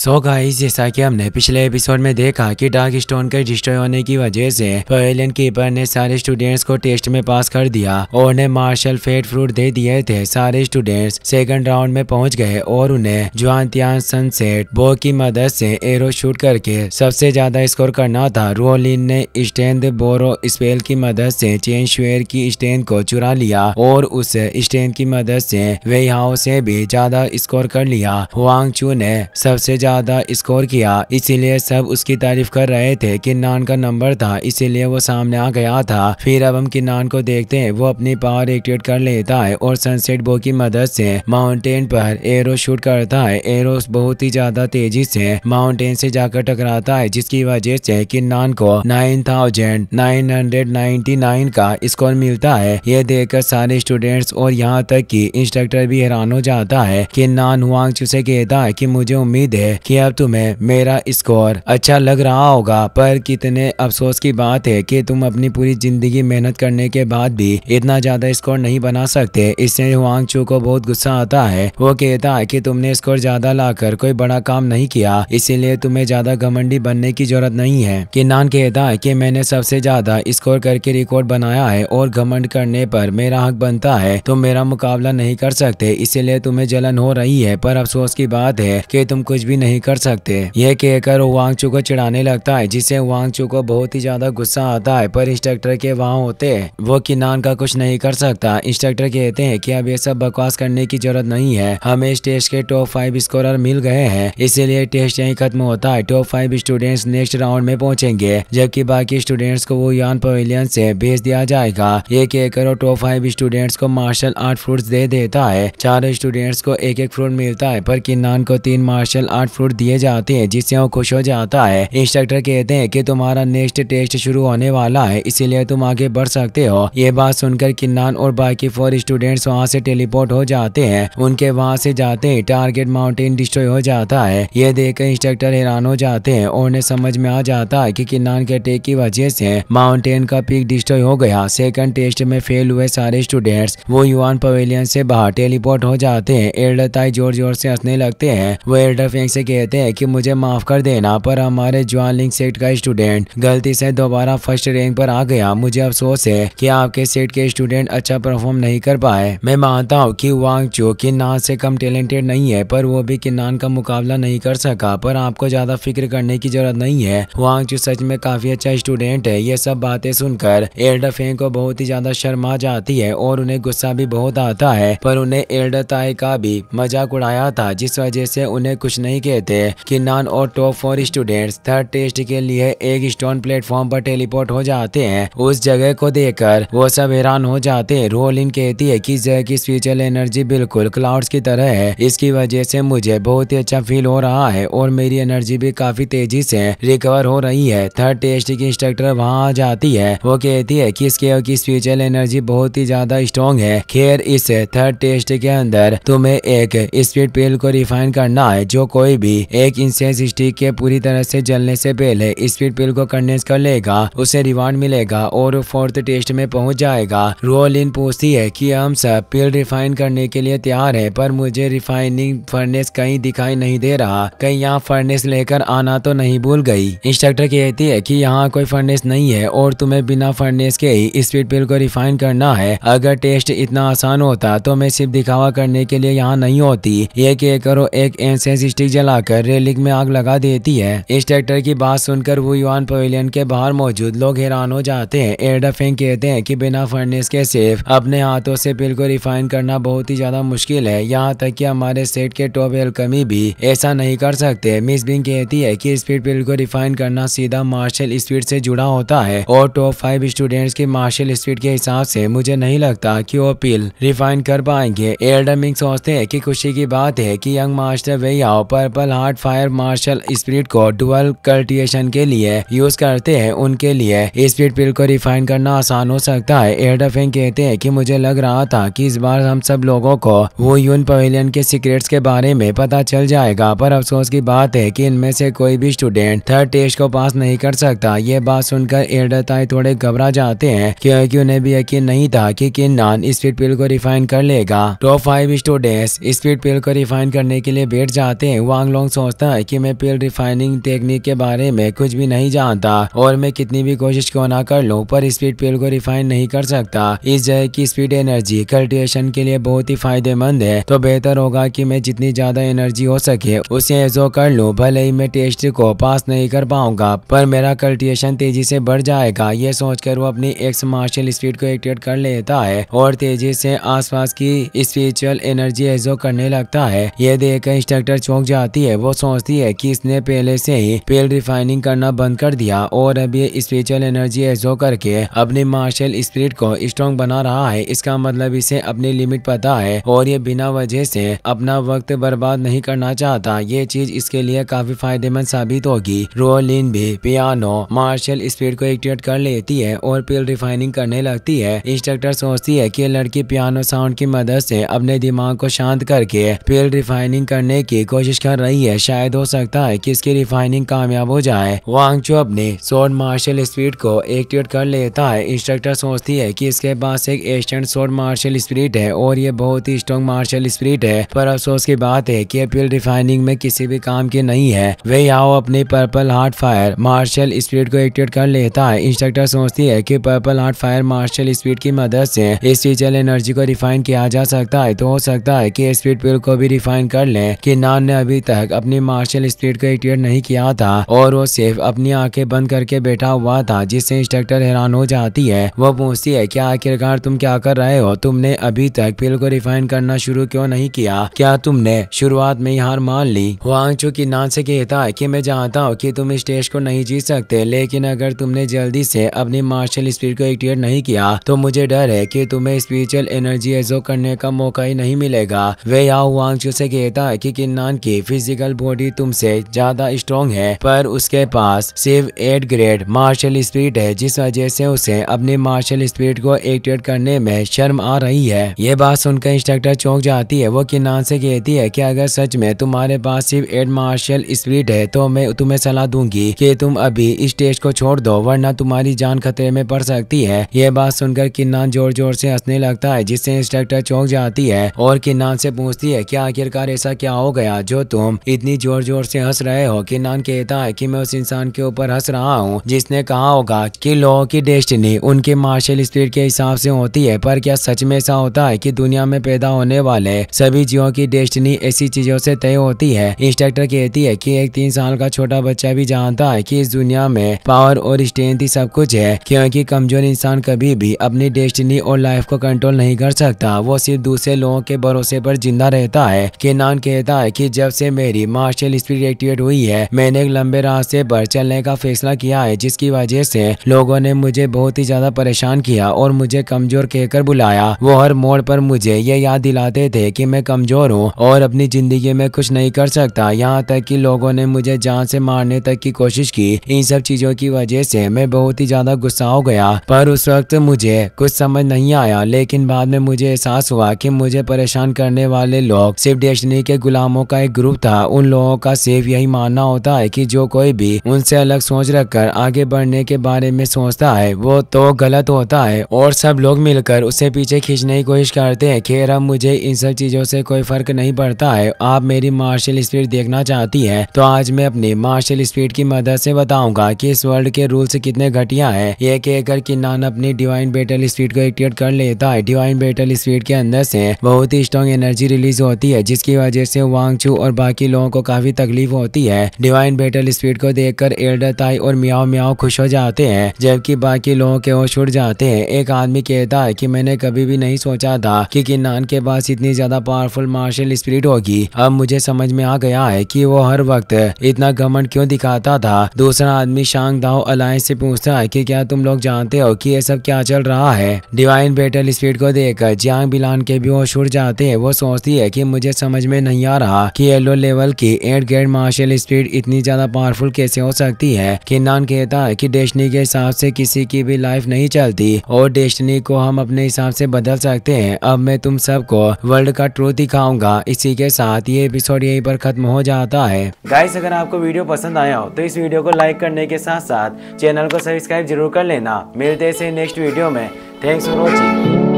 so guys जैसा कि हमने पिछले एपिसोड में देखा कि डार्क स्टोन के डिस्ट्रॉय होने की वजह से पवेलियन कीपर ने सारे स्टूडेंट्स को टेस्ट में पास कर दिया और उन्हें मार्शल फेट फ्रूट दे दिए थे सारे स्टूडेंट्स सेकंड राउंड में पहुंच गए और उन्हें जुआन तियान सनसेट बो की मदद से एरो शूट करके सबसे ज्यादा स्कोर करना था रोलिन ने स्टेंद बोरो स्पेल की मदद से चेन शुअर की स्टेंद को चुरा लिया और उस स्टेंद की मदद से वे हाउ से भी ज्यादा स्कोर कर लिया हुआ ने सबसे ज़्यादा स्कोर किया इसीलिए सब उसकी तारीफ कर रहे थे किन्नान का नंबर था इसीलिए वो सामने आ गया था फिर अब हम किन्नान को देखते हैं वो अपनी पावर एक्टिवेट कर लेता है और सनसेट बो की मदद से माउंटेन पर एरो शूट करता है एरो बहुत ही ज्यादा तेजी से माउंटेन से जाकर टकराता है जिसकी वजह से किन्नान को nine thousand nine hundred ninety nine का स्कोर मिलता है ये देखकर सारे स्टूडेंट्स और यहाँ तक कि इंस्ट्रक्टर भी हैरान हो जाता है किन्नान हुआंग कहता है कि मुझे उम्मीद है कि अब तुम्हें मेरा स्कोर अच्छा लग रहा होगा पर कितने अफसोस की बात है कि तुम अपनी पूरी जिंदगी मेहनत करने के बाद भी इतना ज्यादा स्कोर नहीं बना सकते इससे हुआंग चू को बहुत गुस्सा आता है वो कहता है कि तुमने स्कोर ज्यादा लाकर कोई बड़ा काम नहीं किया इसीलिए तुम्हें ज्यादा घमंडी बनने की जरूरत नहीं है किन्नान कहता है कि मैंने सबसे ज्यादा स्कोर करके रिकॉर्ड बनाया है और घमंड करने पर मेरा हक बनता है तुम तो मेरा मुकाबला नहीं कर सकते इसीलिए तुम्हें जलन हो रही है पर अफसोस की बात है कि तुम कुछ भी नहीं कर सकते यह कहकर वांगचू को चिढ़ाने लगता है जिसे वांगचू को बहुत ही ज्यादा गुस्सा आता है पर इंस्ट्रक्टर के वहाँ होते वो किनान का कुछ नहीं कर सकता इंस्ट्रक्टर कहते हैं की अब ये सब बकवास करने की जरूरत नहीं है हमें टेस्ट के टॉप फाइव स्कोरर मिल गए हैं इसीलिए टेस्ट यही खत्म होता है top five students next round में पहुंचेंगे जबकि बाकी स्टूडेंट्स को वो यान पवेलियन से भेज दिया जाएगा ये कहकर टॉप फाइव स्टूडेंट्स को मार्शल आर्ट फ्रूट्स दे देता है चार स्टूडेंट्स को एक एक फ्रूट मिलता है पर किन्नान को तीन मार्शल आर्ट फ्रूट दिए जाते हैं जिससे वो खुश हो जाता है इंस्ट्रक्टर कहते हैं कि तुम्हारा नेक्स्ट टेस्ट शुरू होने वाला है इसीलिए तुम आगे बढ़ सकते हो ये बात सुनकर किन्नान और बाकी फोर स्टूडेंट्स वहाँ से टेलीपोर्ट हो जाते हैं उनके वहाँ से जाते ही टारगेट माउंटेन डिस्ट्रॉय हो जाता है ये देखकर इंस्ट्रक्टर हैरान हो जाते हैं और उन्हें समझ में आ जाता है कि किन्नान के अटैक की वजह से माउंटेन का पीक डिस्ट्रॉय हो गया सेकंड टेस्ट में फेल हुए सारे स्टूडेंट्स वो युवान पवेलियन से बाहर टेलीपोर्ट हो जाते हैं एल्डर ताई जोर जोर से हंसने लगते हैं वो एल्डर फेंक से से कहते हैं कि मुझे माफ़ कर देना पर हमारे जवान लिंग सेट का स्टूडेंट गलती से दोबारा फर्स्ट रैंक पर आ गया मुझे अफसोस है कि आपके सेट के स्टूडेंट अच्छा परफॉर्म नहीं कर पाए मैं मानता हूँ कि वांग चो किन्नान से कम टैलेंटेड नहीं है पर वो भी किन्नान का मुकाबला नहीं कर सका पर आपको ज़्यादा फिक्र करने की जरूरत नहीं है वांग चो सच में काफ़ी अच्छा स्टूडेंट है ये सब बातें सुनकर एल्डर फेंग को बहुत ही ज़्यादा शर्मा जाती है और उन्हें गुस्सा भी बहुत आता है पर उन्हें एल्डर ताई का भी मजाक उड़ाया था जिस वजह से उन्हें कुछ नहीं किए थे कि नान और top four students third test के लिए एक स्टोन प्लेटफॉर्म पर टेलीपोर्ट हो जाते हैं उस जगह को देखकर वो सब हैरान हो जाते हैं रोलिन कहती है कि जय की स्पिरिचुअल एनर्जी बिल्कुल क्लाउड्स की तरह है इसकी वजह से मुझे बहुत ही अच्छा फील हो रहा है और मेरी एनर्जी भी काफी तेजी से रिकवर हो रही है थर्ड टेस्ट की इंस्ट्रक्टर वहाँ आ जाती है वो कहती है कि इसके की स्पिरिचुअल एनर्जी बहुत ही ज्यादा स्ट्रॉन्ग है खैर इस थर्ड टेस्ट के अंदर तुम्हें एक स्पीड पेल को रिफाइन करना है जो कोई भी एक इंसेंस स्टिक के पूरी तरह से जलने से पहले स्पीड पिल को कंडेंस कर लेगा उसे रिवार्ड मिलेगा और फोर्थ टेस्ट में पहुंच जाएगा रोल इन पूछती है कि हम सब पिल रिफाइन करने के लिए तैयार है पर मुझे रिफाइनिंग फर्नेस कहीं दिखाई नहीं दे रहा कहीं यहाँ फर्नेस लेकर आना तो नहीं भूल गयी इंस्ट्रक्टर कहती है की यहाँ कोई फर्नेस नहीं है और तुम्हे बिना फर्नेस के ही स्पीड पिल को रिफाइन करना है अगर टेस्ट इतना आसान होता तो मैं सिर्फ दिखावा करने के लिए यहाँ नहीं होती ये कह करो एक एंसेंस स्टिक जला चलाकर रेलिंग में आग लगा देती है इस ट्रैक्टर की बात सुनकर वो युवान पवेलियन के बाहर मौजूद लोग हैरान हो जाते हैं एयरडफिंग कहते हैं कि बिना फर्नेस के सेफ अपने हाथों से बिल को रिफाइन करना बहुत ही ज्यादा मुश्किल है यहाँ तक कि हमारे सेट के टॉप एलकमी भी ऐसा नहीं कर सकते मिस बिंग कहती है की स्पीड बिल को रिफाइन करना सीधा मार्शल स्पीड ऐसी जुड़ा होता है और टॉप फाइव स्टूडेंट्स की मार्शल स्पीड के हिसाब से मुझे नहीं लगता कि वो पिल रिफाइन कर पाएंगे एयरडमिंग सोचते हैं कि खुशी की बात है कि यंग मास्टर वही यहाँ पर purple heart fire martial spirit को डुअल कल्टिवेशन के लिए यूज करते हैं उनके लिए स्पीड पिल को रिफाइन करना आसान हो सकता है एयर एयरडफिंग कहते हैं कि मुझे लग रहा था कि इस बार हम सब लोगों को वो यून पवेलियन के सीक्रेट्स के बारे में पता चल जाएगा पर अफसोस की बात है कि इनमें से कोई भी स्टूडेंट थर्ड टेस्ट को पास नहीं कर सकता ये बात सुनकर एयरडताई थोड़े घबरा जाते हैं क्योंकि उन्हें भी यकीन नहीं था की कि किन नान स्पीड पिल को रिफाइन कर लेगा top five student speed pill को रिफाइन करने के लिए बैठ जाते हैं वांग लोग सोचता है कि मैं तेल रिफाइनिंग टेक्निक के बारे में कुछ भी नहीं जानता और मैं कितनी भी कोशिश क्यों ना कर लूँ पर स्पीड तेल को रिफाइन नहीं कर सकता इस जगह की स्पीड एनर्जी कल्टिवेशन के लिए बहुत ही फायदेमंद है तो बेहतर होगा की मैं जितनी ज्यादा एनर्जी हो सके उसे एजो कर लूँ भले ही मैं टेस्ट को पास नहीं कर पाऊंगा पर मेरा कल्टिवेशन तेजी से बढ़ जाएगा ये सोचकर वो अपनी एक्स मार्शल स्पीड को एक्टिवेट कर लेता है और तेजी से आसपास की स्पिरिचुअल एनर्जी एजो करने लगता है ये देख इंस्ट्रक्टर चौंक जाता आती है वो सोचती है कि इसने पहले से ही पेल रिफाइनिंग करना बंद कर दिया और अब ये स्पेशल एनर्जी एजो करके अपने मार्शल स्पिरिट को स्ट्रॉन्ग बना रहा है इसका मतलब इसे अपनी लिमिट पता है और ये बिना वजह से अपना वक्त बर्बाद नहीं करना चाहता ये चीज इसके लिए काफी फायदेमंद साबित होगी रोलिन भी पियानो मार्शल स्पीड को एक्टिवेट कर लेती है और पेल रिफाइनिंग करने लगती है इंस्ट्रक्टर सोचती है कि लड़की पियानो साउंड की मदद से अपने दिमाग को शांत करके पेल रिफाइनिंग करने की कोशिश कर रही है शायद हो सकता है कि इसकी रिफाइनिंग कामयाब हो जाए चो अपने सोर्ड मार्शल स्पीड को एक्टिवेट कर लेता है इंस्ट्रक्टर सोचती है कि इसके पास एक एशियन सोर्ड मार्शल स्पीड है और ये बहुत ही स्ट्रॉन्ग मार्शल स्पीड है पर अफसोस की बात है की अपील रिफाइनिंग में किसी भी काम की नहीं है वे यहाँ अपने purple heart fire martial speed को एक्टिवेट कर लेता है इंस्ट्रक्टर सोचती है की purple heart fire martial speed की मदद से स्पिरिचुअल एनर्जी को रिफाइन किया जा सकता है तो हो सकता है कि स्पीड पिल को भी रिफाइन कर लें कि नान ने अभी तक अपने मार्शल स्पीड को एक्टिवेट नहीं किया था और वो सिर्फ अपनी आंखें बंद करके बैठा हुआ था जिससे इंस्ट्रक्टर हैरान हो जाती है वो पूछती है क्या आखिरकार तुम क्या कर रहे हो तुमने अभी तक पिल को रिफाइन करना शुरू क्यों नहीं किया क्या तुमने शुरुआत में हार मान ली वांगचू चुकी नान से कहता है की मैं जानता हूँ की तुम स्टेज को नहीं जीत सकते लेकिन अगर तुमने जल्दी से अपनी मार्शल स्पीड को एक्टिवेट नहीं किया तो मुझे डर है कि तुम्हें स्पिरिचुअल एनर्जी एजो करने का मौका ही नहीं मिलेगा वे यहाँ वांगचू से कहता है कि किन्नान की फिजिकल बॉडी तुमसे ज्यादा स्ट्रॉन्ग है पर उसके पास सिर्फ एट ग्रेड मार्शल स्पीड है जिस वजह से उसे अपने मार्शल स्पीड को एक्टिवेट करने में शर्म आ रही है ये बात सुनकर इंस्ट्रक्टर चौंक जाती है वो किनान से कहती है कि अगर सच में तुम्हारे पास सिर्फ एट मार्शल स्पीड है तो मैं तुम्हें सलाह दूंगी कि तुम अभी स्टेज को छोड़ दो वरना तुम्हारी जान खतरे में पड़ सकती है ये बात सुनकर किन्नान जोर जोर से हंसने लगता है जिससे इंस्ट्रक्टर चौंक जाती है और किन्नान से पूछती है कि आखिरकार ऐसा क्या हो गया जो तुम हूँ इतनी जोर जोर से हंस रहे हो कि नान कहता है कि मैं उस इंसान के ऊपर हंस रहा हूँ जिसने कहा होगा कि लोगों की डेस्टिनी उनके मार्शल स्पीड के हिसाब से होती है पर क्या सच में ऐसा होता है कि दुनिया में पैदा होने वाले सभी जीवों की डेस्टिनी ऐसी चीजों से तय होती है इंस्ट्रक्टर कहती है कि एक तीन साल का छोटा बच्चा भी जानता है कि इस दुनिया में पावर और स्ट्रेंथ ही सब कुछ है क्योंकि कमजोर इंसान कभी भी अपनी डेस्टिनी और लाइफ को कंट्रोल नहीं कर सकता वो सिर्फ दूसरे लोगों के भरोसे पर जिंदा रहता है केनान कहता है कि जब से मेरी मार्शल स्पीड एक्टिवेट हुई है मैंने एक लंबे रास्ते पर चलने का फैसला किया है जिसकी वजह से लोगों ने मुझे बहुत ही ज्यादा परेशान किया और मुझे कमजोर कहकर बुलाया वो हर मोड़ पर मुझे ये याद दिलाते थे कि मैं कमजोर हूँ और अपनी जिंदगी में कुछ नहीं कर सकता यहाँ तक कि लोगों ने मुझे जान से मारने तक की कोशिश की इन सब चीजों की वजह से मैं बहुत ही ज्यादा गुस्सा हो गया पर उस वक्त मुझे कुछ समझ नहीं आया लेकिन बाद में मुझे एहसास हुआ की मुझे परेशान करने वाले लोग सिर्फ डेस्टनी के गुलामों का एक ग्रुप था था उन लोगों का सिर्फ यही मानना होता है कि जो कोई भी उनसे अलग सोच रखकर आगे बढ़ने के बारे में सोचता है वो तो गलत होता है और सब लोग मिलकर उसे पीछे खींचने की कोशिश करते हैं खैर अब मुझे इन सब चीजों से कोई फर्क नहीं पड़ता है आप मेरी मार्शल स्पीड देखना चाहती है तो आज मैं अपनी मार्शल स्पीड की मदद से बताऊंगा कि इस वर्ल्ड के रूल्स कितने घटिया है ये कहकर किन्नान अपनी डिवाइन बेटल स्पीड को एक्टिवेट कर लेता है डिवाइन बेटल स्पीड के अंदर से बहुत ही स्ट्रॉन्ग एनर्जी रिलीज होती है जिसकी वजह से वांगचू और बाकी कि लोगों को काफी तकलीफ होती है डिवाइन बेटल स्पीड को देखकर एल्डर ताई और मियाओ मियाओ खुश हो जाते हैं जबकि बाकी लोगों के होश उड़ जाते हैं एक आदमी कहता है कि मैंने कभी भी नहीं सोचा था कि किन्नान के पास इतनी ज्यादा पावरफुल मार्शल स्पीड होगी अब मुझे समझ में आ गया है की वो हर वक्त इतना घमंड क्यों दिखाता था दूसरा आदमी शांग दाओ अलायस से पूछता है की क्या तुम लोग जानते हो की ये सब क्या चल रहा है डिवाइन बेटल स्पीड को देखकर जियांग बिलान के भी होश उड़ जाते हैं वो सोचती है कि मुझे समझ में नहीं आ रहा कि येलो लेवल की एट ग्रेड मार्शल स्पीड इतनी ज्यादा पावरफुल कैसे हो सकती है किन्नान कहता है कि डेस्टनी के हिसाब से किसी की भी लाइफ नहीं चलती और डेस्टनी को हम अपने हिसाब से बदल सकते हैं अब मैं तुम सबको वर्ल्ड का ट्रूथ दिखाऊंगा इसी के साथ ये एपिसोड यही पर खत्म हो जाता है गाइस अगर आपको वीडियो पसंद आया हो तो इस वीडियो को लाइक करने के साथ साथ चैनल को सब्सक्राइब जरूर कर लेना मिलते हैं नेक्स्ट वीडियो में थैंक्स फॉर वॉचिंग